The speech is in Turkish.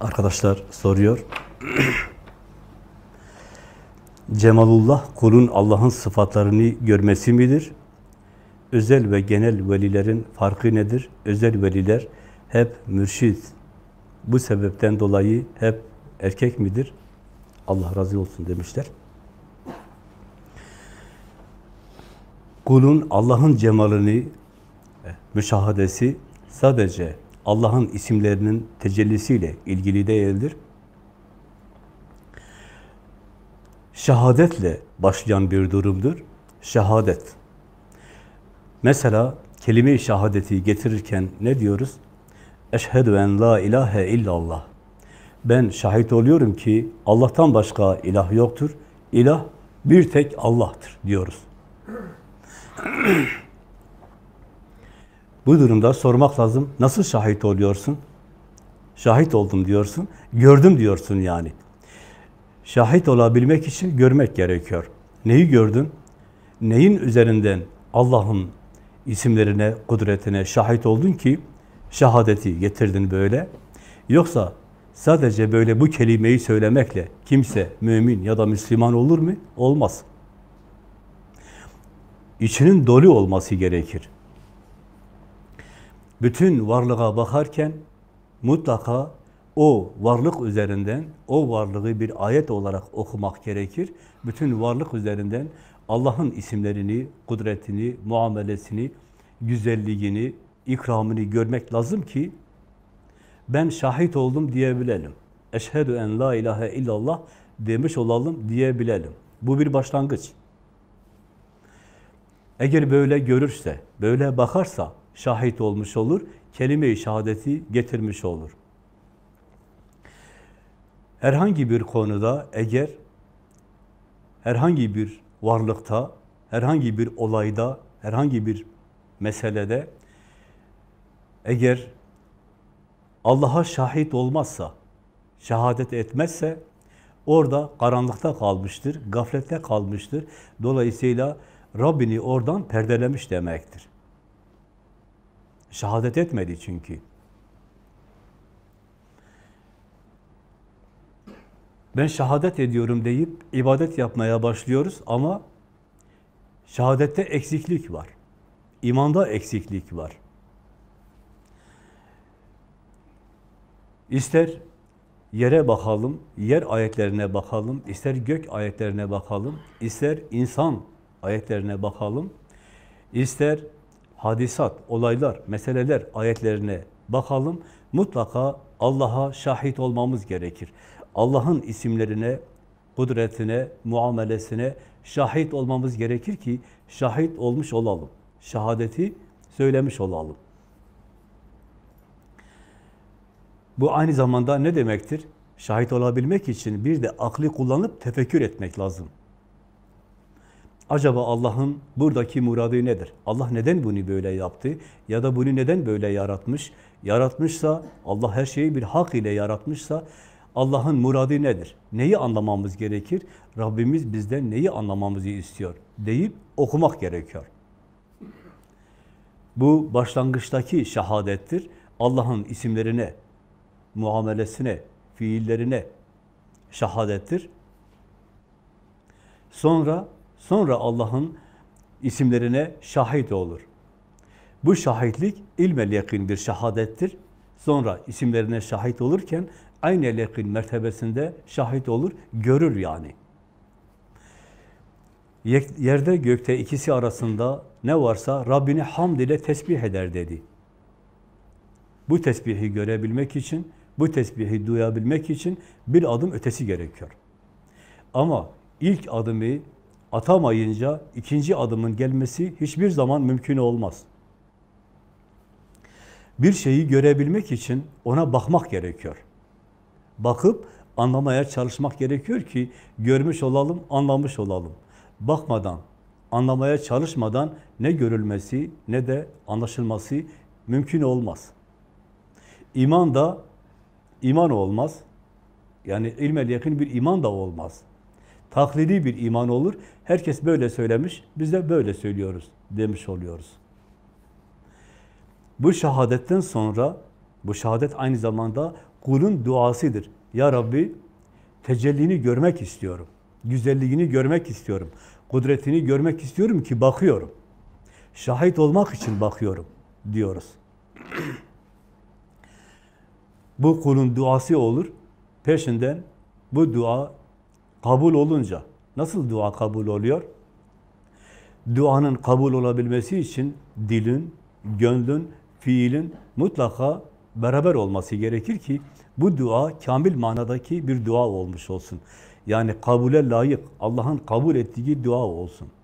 arkadaşlar soruyor. Cemalullah kulun Allah'ın sıfatlarını görmesi midir? Özel ve genel velilerin farkı nedir? Özel veliler hep mürşid. Bu sebepten dolayı hep erkek midir? Allah razı olsun demişler. Kulun Allah'ın cemalini, eh, müşahadesi sadece Allah'ın isimlerinin tecellisiyle ilgili değildir. Şehadetle başlayan bir durumdur. Şehadet. Mesela kelime-i şehadeti getirirken ne diyoruz? Eşhedü en la ilahe illallah. Ben şahit oluyorum ki Allah'tan başka ilah yoktur. İlah bir tek Allah'tır diyoruz. Bu durumda sormak lazım. Nasıl şahit oluyorsun? Şahit oldum diyorsun. Gördüm diyorsun yani. Şahit olabilmek için görmek gerekiyor. Neyi gördün? Neyin üzerinden Allah'ın isimlerine, kudretine şahit oldun ki şahadeti getirdin böyle? Yoksa sadece böyle bu kelimeyi söylemekle kimse mümin ya da Müslüman olur mu? Olmaz. İçinin dolu olması gerekir bütün varlığa bakarken mutlaka o varlık üzerinden, o varlığı bir ayet olarak okumak gerekir. Bütün varlık üzerinden Allah'ın isimlerini, kudretini, muamelesini, güzelliğini, ikramını görmek lazım ki ben şahit oldum diyebilelim. Eşhedü en la ilahe illallah demiş olalım diyebilelim. Bu bir başlangıç. Eğer böyle görürse, böyle bakarsa şahit olmuş olur, kelime-i şehadeti getirmiş olur. Herhangi bir konuda eğer herhangi bir varlıkta, herhangi bir olayda, herhangi bir meselede eğer Allah'a şahit olmazsa, şehadet etmezse orada karanlıkta kalmıştır, gaflette kalmıştır. Dolayısıyla Rabbini oradan perdelemiş demektir. Şehadet etmedi çünkü. Ben şehadet ediyorum deyip ibadet yapmaya başlıyoruz ama şehadette eksiklik var. İmanda eksiklik var. İster yere bakalım, yer ayetlerine bakalım, ister gök ayetlerine bakalım, ister insan ayetlerine bakalım, ister hadisat, olaylar, meseleler ayetlerine bakalım. Mutlaka Allah'a şahit olmamız gerekir. Allah'ın isimlerine, kudretine, muamelesine şahit olmamız gerekir ki şahit olmuş olalım. Şahadeti söylemiş olalım. Bu aynı zamanda ne demektir? Şahit olabilmek için bir de aklı kullanıp tefekkür etmek lazım. Acaba Allah'ın buradaki muradı nedir? Allah neden bunu böyle yaptı? Ya da bunu neden böyle yaratmış? Yaratmışsa, Allah her şeyi bir hak ile yaratmışsa, Allah'ın muradı nedir? Neyi anlamamız gerekir? Rabbimiz bizden neyi anlamamızı istiyor? Deyip okumak gerekiyor. Bu başlangıçtaki şehadettir. Allah'ın isimlerine, muamelesine, fiillerine şehadettir. Sonra Sonra Allah'ın isimlerine şahit olur. Bu şahitlik ilmel yakindir, şahadettir. Sonra isimlerine şahit olurken aynı yakin mertebesinde şahit olur, görür yani. Yerde gökte ikisi arasında ne varsa Rabbini hamd ile tesbih eder dedi. Bu tesbihi görebilmek için, bu tesbihi duyabilmek için bir adım ötesi gerekiyor. Ama ilk adımı atamayınca ikinci adımın gelmesi hiçbir zaman mümkün olmaz. Bir şeyi görebilmek için ona bakmak gerekiyor. Bakıp anlamaya çalışmak gerekiyor ki görmüş olalım, anlamış olalım. Bakmadan, anlamaya çalışmadan ne görülmesi ne de anlaşılması mümkün olmaz. İman da iman olmaz. Yani ilmel yakın bir iman da olmaz. Taklidi bir iman olur. Herkes böyle söylemiş, biz de böyle söylüyoruz demiş oluyoruz. Bu şahadetten sonra, bu şahadet aynı zamanda kulun duasıdır. Ya Rabbi tecellini görmek istiyorum, güzelliğini görmek istiyorum, kudretini görmek istiyorum ki bakıyorum. Şahit olmak için bakıyorum diyoruz. Bu kulun duası olur. Peşinden bu dua kabul olunca nasıl dua kabul oluyor? Duanın kabul olabilmesi için dilin, gönlün, fiilin mutlaka beraber olması gerekir ki bu dua kamil manadaki bir dua olmuş olsun. Yani kabule layık, Allah'ın kabul ettiği dua olsun.